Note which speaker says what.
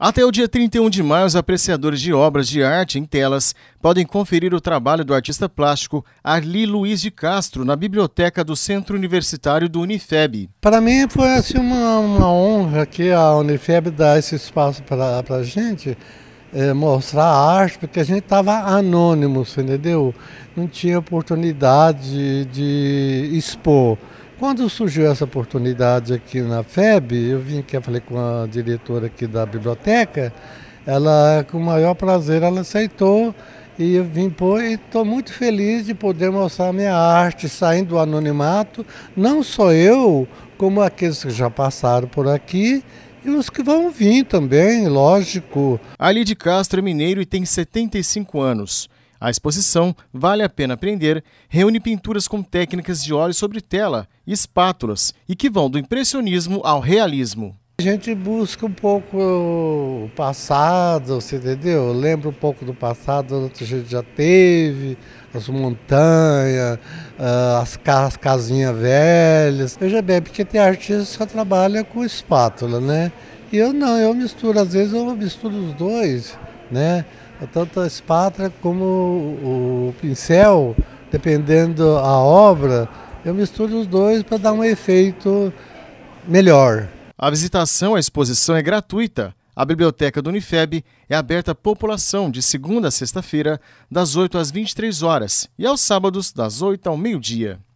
Speaker 1: Até o dia 31 de maio, os apreciadores de obras de arte em telas podem conferir o trabalho do artista plástico Arli Luiz de Castro na biblioteca do Centro Universitário do Unifeb.
Speaker 2: Para mim foi assim, uma, uma honra que a Unifeb dá esse espaço para a gente é, mostrar a arte, porque a gente estava anônimo, entendeu? Não tinha oportunidade de, de expor. Quando surgiu essa oportunidade aqui na FEB, eu vim aqui, falei com a diretora aqui da biblioteca, ela, com o maior prazer, ela aceitou e eu vim pôr e estou muito feliz de poder mostrar minha arte saindo do anonimato, não só
Speaker 1: eu, como aqueles que já passaram por aqui e os que vão vir também, lógico. Ali de Castro é mineiro e tem 75 anos. A exposição, vale a pena aprender, reúne pinturas com técnicas de óleo sobre tela e espátulas e que vão do impressionismo ao realismo.
Speaker 2: A gente busca um pouco o passado, você entendeu? Lembra um pouco do passado que a gente já teve, as montanhas, ah, as, as casinhas velhas. Veja bem, porque tem artista que só trabalha com espátula, né? E eu não, eu misturo, às vezes eu misturo os dois né? Tanto a espátula como o pincel, dependendo a obra, eu misturo os dois para dar um efeito melhor.
Speaker 1: A visitação à exposição é gratuita. A biblioteca do Unifeb é aberta à população de segunda a sexta-feira, das 8 às 23 horas, e aos sábados, das 8 ao meio-dia.